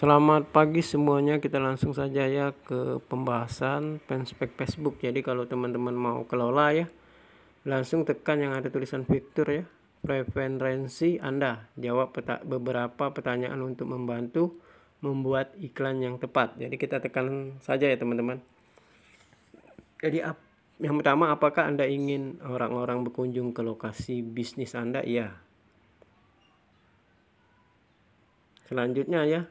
Selamat pagi semuanya, kita langsung saja ya ke pembahasan fanspage Facebook. Jadi kalau teman-teman mau kelola ya, langsung tekan yang ada tulisan fitur ya, preferensi Anda. Jawab peta beberapa pertanyaan untuk membantu membuat iklan yang tepat. Jadi kita tekan saja ya teman-teman. Jadi yang pertama apakah Anda ingin orang-orang berkunjung ke lokasi bisnis Anda? ya Selanjutnya ya,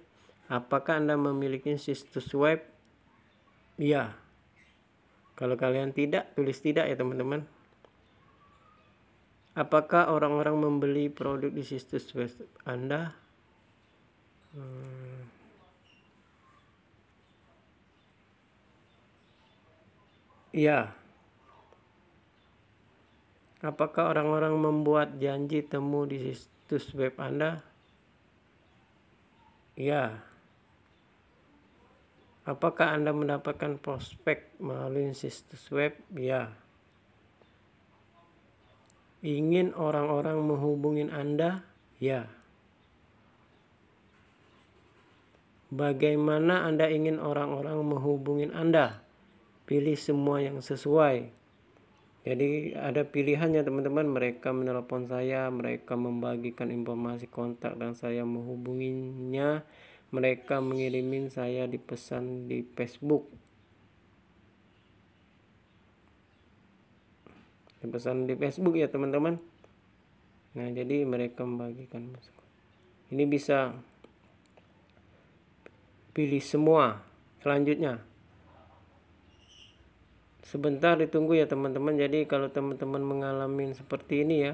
Apakah Anda memiliki situs web? Iya. Kalau kalian tidak, tulis tidak ya teman-teman. Apakah orang-orang membeli produk di situs web Anda? Hmm. Iya. Apakah orang-orang membuat janji temu di situs web Anda? Iya. Apakah Anda mendapatkan prospek melalui situs web? Ya. Ingin orang-orang menghubungi Anda? Ya. Bagaimana Anda ingin orang-orang menghubungi Anda? Pilih semua yang sesuai. Jadi ada pilihannya teman-teman, mereka menelpon saya, mereka membagikan informasi kontak dan saya menghubunginya mereka mengirimin saya di pesan di Facebook di pesan di Facebook ya teman-teman nah jadi mereka membagikan ini bisa pilih semua selanjutnya sebentar ditunggu ya teman-teman jadi kalau teman-teman mengalami seperti ini ya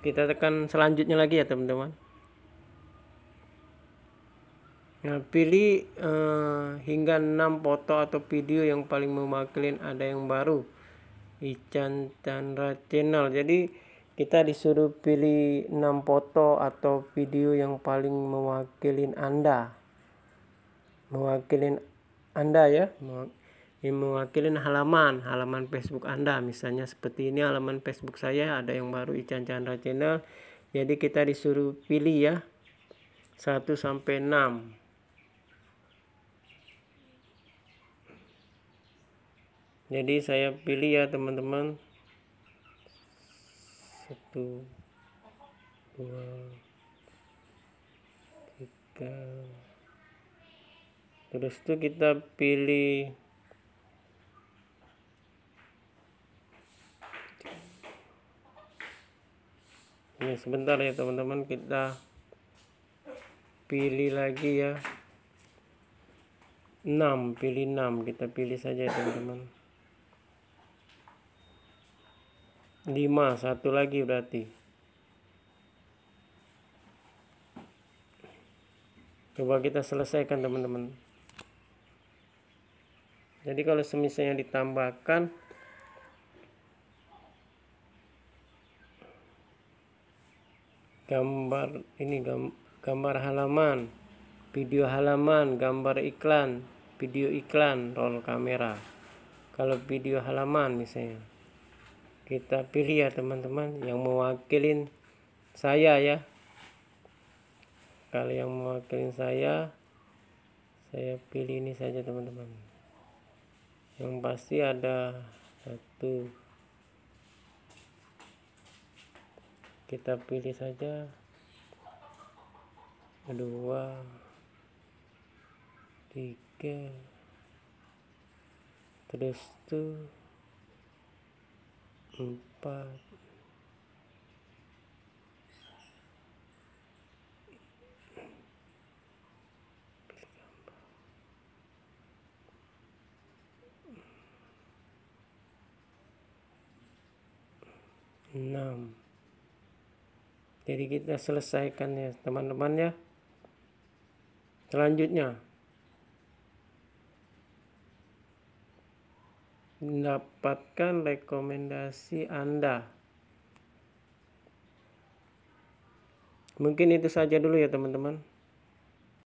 kita tekan selanjutnya lagi ya teman-teman nah pilih eh, hingga 6 foto atau video yang paling mewakili ada yang baru Ican Chandra channel jadi kita disuruh pilih 6 foto atau video yang paling mewakilin Anda mewakilin Anda ya yang mewakili halaman halaman Facebook Anda misalnya seperti ini halaman Facebook saya ada yang baru Ican Chandra Channel jadi kita disuruh pilih ya 1 sampai 6 jadi saya pilih ya teman-teman satu dua tiga terus itu kita pilih sebentar ya teman-teman kita pilih lagi ya 6 pilih 6 kita pilih saja ya, teman-teman 5 satu lagi berarti coba kita selesaikan teman-teman jadi kalau semisalnya ditambahkan gambar ini gambar halaman video halaman gambar iklan video iklan roll kamera kalau video halaman misalnya kita pilih ya teman-teman yang mewakilin saya ya kalau yang mewakilin saya saya pilih ini saja teman-teman yang pasti ada satu kita pilih saja dua tiga terus tuh empat enam jadi kita selesaikan ya teman-teman ya selanjutnya mendapatkan rekomendasi Anda mungkin itu saja dulu ya teman-teman